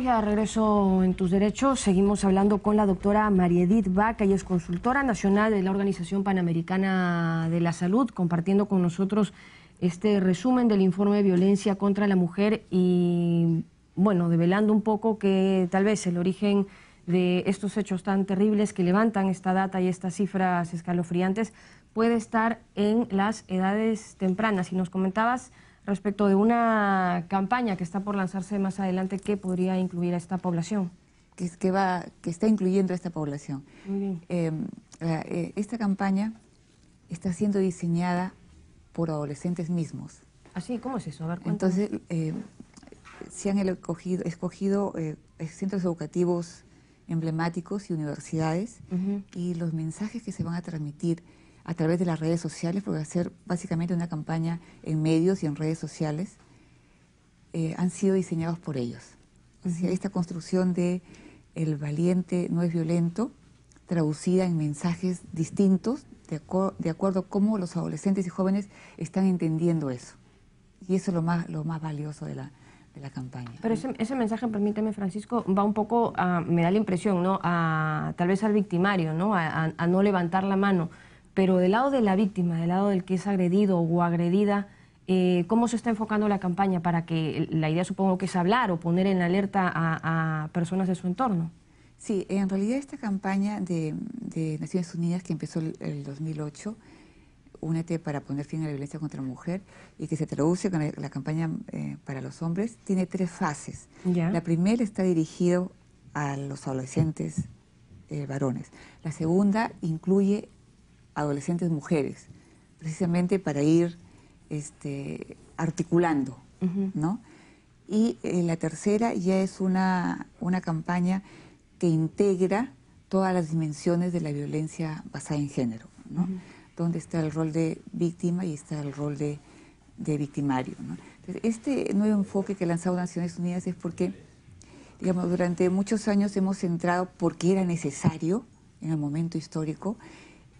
ya regreso en Tus Derechos. Seguimos hablando con la doctora María Baca, Vaca, y es consultora nacional de la Organización Panamericana de la Salud, compartiendo con nosotros este resumen del informe de violencia contra la mujer y, bueno, develando un poco que tal vez el origen de estos hechos tan terribles que levantan esta data y estas cifras escalofriantes puede estar en las edades tempranas. Y nos comentabas respecto de una campaña que está por lanzarse más adelante que podría incluir a esta población. Que, va, que está incluyendo a esta población. Eh, eh, esta campaña está siendo diseñada por adolescentes mismos. ¿Así? ¿Ah, sí? ¿Cómo es eso? Entonces, eh, se han escogido, centros educativos emblemáticos y universidades y los mensajes que se van a transmitir a través de las redes sociales, porque hacer básicamente una campaña en medios y en redes sociales, eh, han sido diseñados por ellos. esta construcción de el valiente no es violento, traducida en mensajes distintos, de, acuerdo a cómo los adolescentes y jóvenes están entendiendo eso. Y eso es lo más, lo más valioso de la, campaña. Pero ese, mensaje, permíteme Francisco, va un poco, me da la impresión, ¿no? a, tal vez al victimario, ¿no? a no levantar la mano. Pero del lado de la víctima, del lado del que es agredido o agredida, eh, ¿cómo se está enfocando la campaña para que la idea supongo que es hablar o poner en alerta a, personas de su entorno? Sí, en realidad esta campaña de, Naciones Unidas que empezó el, el 2008 Únete para poner fin a la violencia contra la mujer y que se traduce con la, campaña eh, para los hombres, tiene tres fases. La primera está dirigido a los adolescentes eh, varones. La segunda incluye adolescentes mujeres, precisamente para ir este, articulando, Y eh, la tercera ya es una, campaña que integra todas las dimensiones de la violencia basada en género, Donde está el rol de víctima y está el rol de, victimario, este nuevo enfoque que ha lanzado Naciones Unidas es porque, digamos, durante muchos años hemos centrado porque era necesario en el momento histórico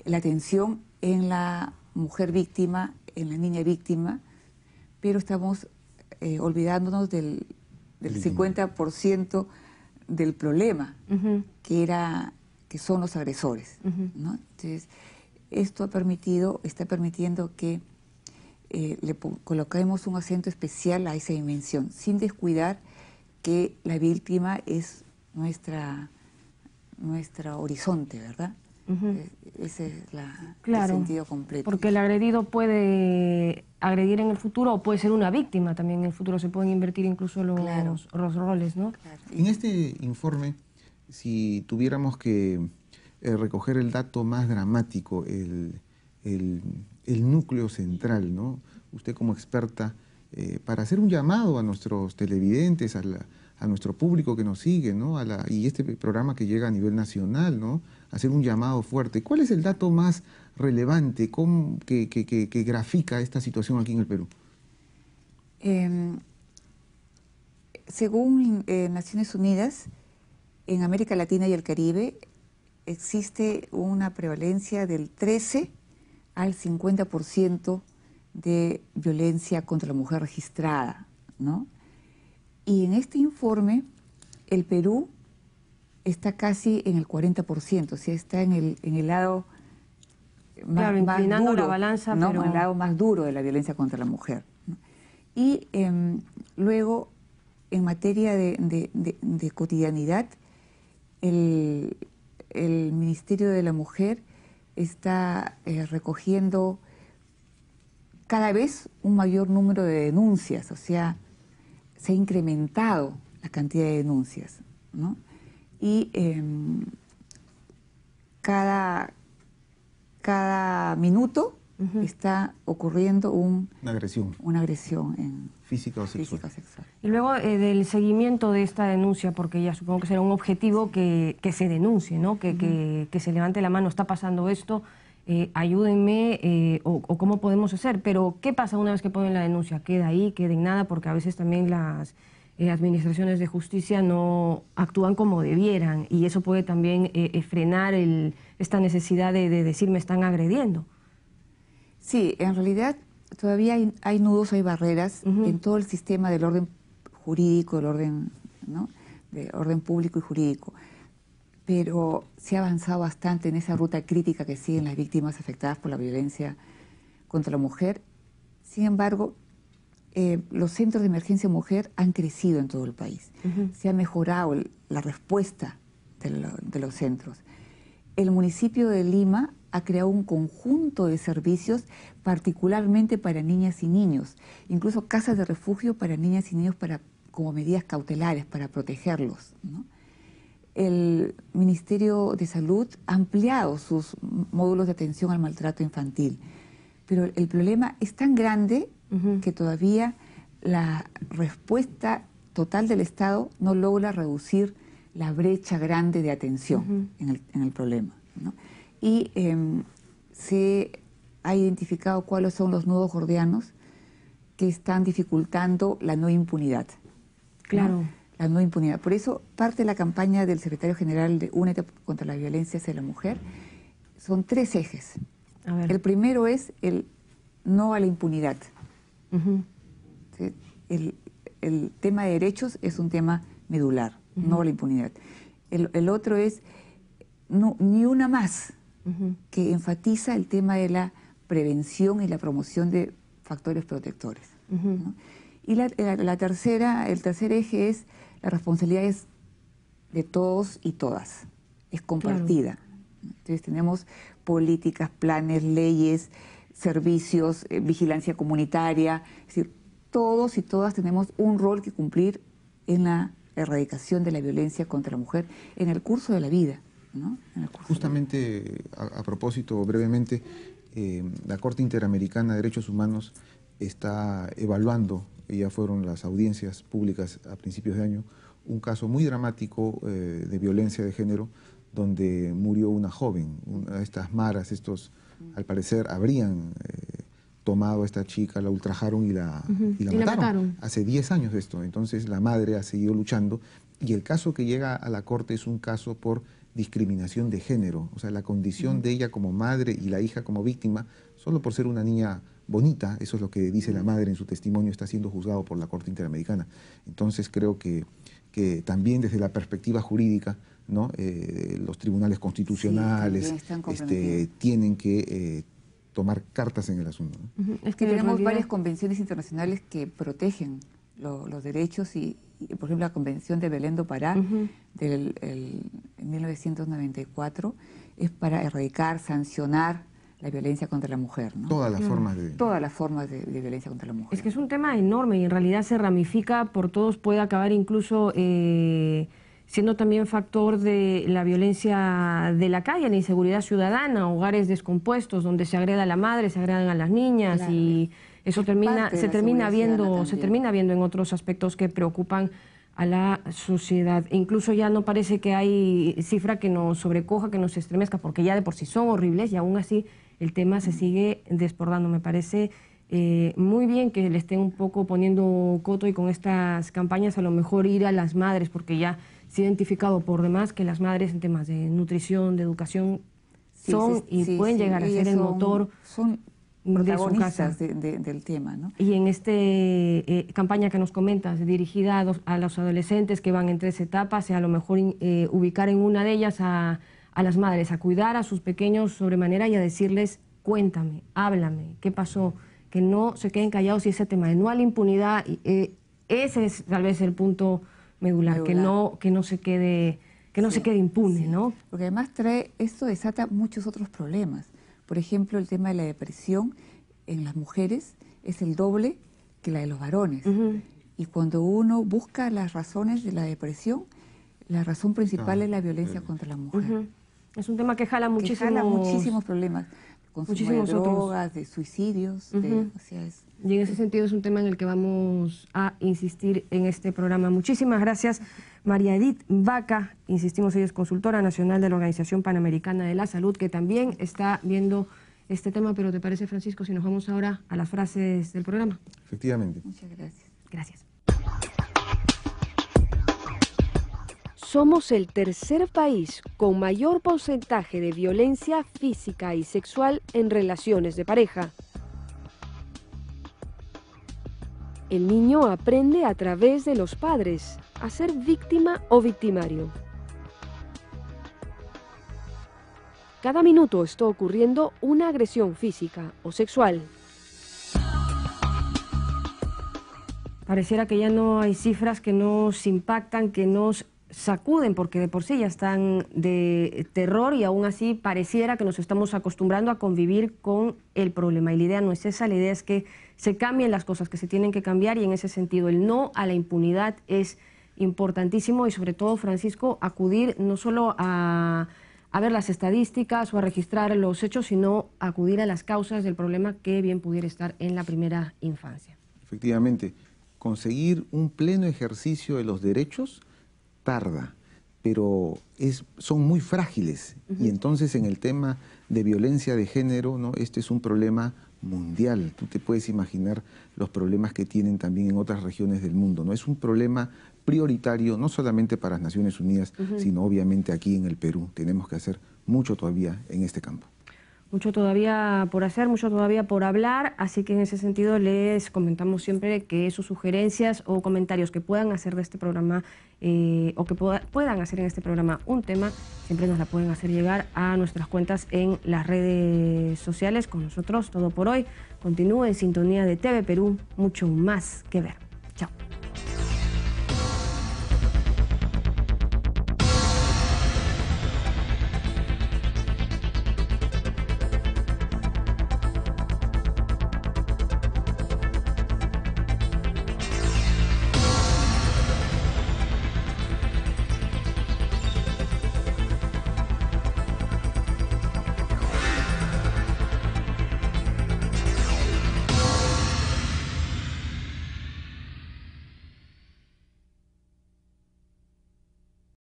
la atención en la mujer víctima, en la niña víctima, pero estamos eh, olvidándonos del, 50% del problema, que, era, que son los agresores. Entonces, esto ha permitido, está permitiendo que eh, le coloquemos un acento especial a esa dimensión, sin descuidar que la víctima es nuestra, nuestro horizonte, ¿verdad? Eh, ese es la, el sentido completo. Porque el agredido puede agredir en el futuro o puede ser una víctima también en el futuro. Se pueden invertir incluso los, roles, ¿no? En este informe, si tuviéramos que eh, recoger el dato más dramático, el, el, núcleo central, ¿no? Usted como experta, eh, para hacer un llamado a nuestros televidentes, a, a nuestro público que nos sigue, ¿no? A la, y este programa que llega a nivel nacional, ¿no? hacer un llamado fuerte. ¿Cuál es el dato más relevante ¿Cómo que, grafica esta situación aquí en el Perú? Em, según eh, Naciones Unidas, en América Latina y el Caribe existe una prevalencia del 13 al 50% de violencia contra la mujer registrada, ¿no? Y en este informe, el Perú está casi en el 40%, o sea, está en el, en el lado más, duro, la balanza, ¿no? el lado más duro de la violencia contra la mujer. Y em, luego, en materia de, cotidianidad, el, Ministerio de la Mujer está eh, recogiendo cada vez un mayor número de denuncias, o sea, se ha incrementado la cantidad de denuncias, ¿no? y em, cada, minuto está ocurriendo una agresión, una agresión física, o sexual. Y luego eh, del seguimiento de esta denuncia, porque ya supongo que será un objetivo que, se denuncie, ¿no? que, se levante la mano, está pasando esto. Eh, ayúdenme eh, o, o, cómo podemos hacer, pero ¿qué pasa una vez que ponen la denuncia? ¿Queda ahí? ¿Queda en nada? Porque a veces también las, eh, administraciones de justicia no actúan como debieran y eso puede también eh, eh, frenar esta necesidad de, decirme decir me están agrediendo. Sí, en realidad todavía hay, nudos, hay barreras en todo el sistema del orden jurídico, del orden, de orden público y jurídico pero se ha avanzado bastante en esa ruta crítica que siguen las víctimas afectadas por la violencia contra la mujer. Sin embargo, eh, los centros de emergencia mujer han crecido en todo el país. Se ha mejorado la respuesta de, los centros. El municipio de Lima ha creado un conjunto de servicios particularmente para niñas y niños, incluso casas de refugio para niñas y niños para, como medidas cautelares para protegerlos. El Ministerio de Salud ha ampliado sus módulos de atención al maltrato infantil, pero el problema es tan grande que todavía la respuesta total del Estado no logra reducir la brecha grande de atención en, el, problema. Y em, se ha identificado cuáles son los nudos gordianos que están dificultando la no impunidad. Claro. La no impunidad. Por eso parte de la campaña del secretario general de Únete contra la violencia hacia la mujer son tres ejes. El primero es el no a la impunidad el, tema de derechos es un tema medular, no la impunidad. El, el otro es ni una más, que enfatiza el tema de la prevención y la promoción de factores protectores. Y la, tercera, el tercer eje es la responsabilidad es de todos y todas, es compartida. Entonces tenemos políticas, planes, leyes, servicios, eh, vigilancia comunitaria. Es decir, todos y todas tenemos un rol que cumplir en la erradicación de la violencia contra la mujer en el curso de la vida. ¿no? Justamente a, propósito, brevemente, eh, la Corte Interamericana de Derechos Humanos está evaluando, ya fueron las audiencias públicas a principios de año, un caso muy dramático eh, de violencia de género donde murió una joven, una, estas maras, estos al parecer habrían eh, tomado a esta chica, la ultrajaron y la, mataron. Hace 10 años de esto. Entonces la madre ha seguido luchando y el caso que llega a la corte es un caso por discriminación de género. O sea, la condición de ella como madre y la hija como víctima, solo por ser una niña bonita, eso es lo que dice la madre en su testimonio, está siendo juzgado por la Corte Interamericana. Entonces creo que, que también desde la perspectiva jurídica ¿no? Eh, los tribunales constitucionales este, tienen que eh, tomar cartas en el asunto. Es que tenemos varias convenciones internacionales que protegen los derechos y, por ejemplo, la Convención de Belén do Pará de del 1994 es para erradicar, sancionar la violencia contra la mujer. Todas las formas de... Todas las formas violencia contra la mujer. Es que es un tema enorme y en realidad se ramifica por todos, puede acabar incluso... Eh siendo también factor de la violencia de la calle, la inseguridad ciudadana, hogares descompuestos donde se agreda a la madre, se agredan a las niñas y eso termina, se termina viendo, se termina viendo en otros aspectos que preocupan a la sociedad. Incluso ya no parece que hay cifra que nos sobrecoja, que nos estremezca, porque ya de por sí son horribles y aún así el tema se sigue desbordando. Me parece eh, muy bien que le estén un poco poniendo coto y con estas campañas a lo mejor ir a las madres, porque ya se ha identificado por demás que las madres en temas de nutrición, de educación, son y pueden llegar a ser el motor son de del tema. ¿no? Y en esta eh, campaña que nos comentas, dirigida a, los adolescentes que van en tres etapas, sea a lo mejor eh, ubicar en una de ellas a, las madres, a cuidar a sus pequeños sobremanera y a decirles, cuéntame, háblame, ¿qué pasó? Que no se queden callados y ese tema de no a la impunidad, eh, ese es tal vez el punto medular, Que, no, que no se quede que no se quede impune, ¿no? Porque además trae, esto desata muchos otros problemas. Por ejemplo, el tema de la depresión en las mujeres es el doble que la de los varones. Y cuando uno busca las razones de la depresión, la razón principal ah, es la violencia eh. contra la mujer. Es un tema que jala muchísimos, problemas. Consumo de drogas, de suicidios, de, y en ese sentido es un tema en el que vamos a insistir en este programa. Muchísimas gracias, María Edith Vaca, insistimos, ella es consultora nacional de la Organización Panamericana de la Salud, que también está viendo este tema, pero ¿te parece, Francisco, si nos vamos ahora a las frases del programa? Efectivamente. Muchas gracias. Gracias. Somos el tercer país con mayor porcentaje de violencia física y sexual en relaciones de pareja. El niño aprende a través de los padres a ser víctima o victimario. Cada minuto está ocurriendo una agresión física o sexual. Pareciera que ya no hay cifras que nos impactan, que nos sacuden, porque de por sí ya están de terror y aún así pareciera que nos estamos acostumbrando a convivir con el problema. Y la idea no es esa, la idea es que se cambien las cosas que se tienen que cambiar y en ese sentido el no a la impunidad es importantísimo y sobre todo, Francisco, acudir no solo a, a ver las estadísticas o a registrar los hechos, sino acudir a las causas del problema que bien pudiera estar en la primera infancia. Efectivamente, conseguir un pleno ejercicio de los derechos tarda, pero es, son muy frágiles. Y entonces en el tema de violencia de género, ¿no? este es un problema mundial. Tú te puedes imaginar los problemas que tienen también en otras regiones del mundo. No es un problema prioritario no solamente para las Naciones Unidas, sino obviamente aquí en el Perú. Tenemos que hacer mucho todavía en este campo mucho todavía por hacer, mucho todavía por hablar, así que en ese sentido les comentamos siempre que sus sugerencias o comentarios que puedan hacer de este programa eh, o que puedan hacer en este programa un tema, siempre nos la pueden hacer llegar a nuestras cuentas en las redes sociales. Con nosotros, todo por hoy. Continúe en sintonía de TV Perú, mucho más que ver. Chao.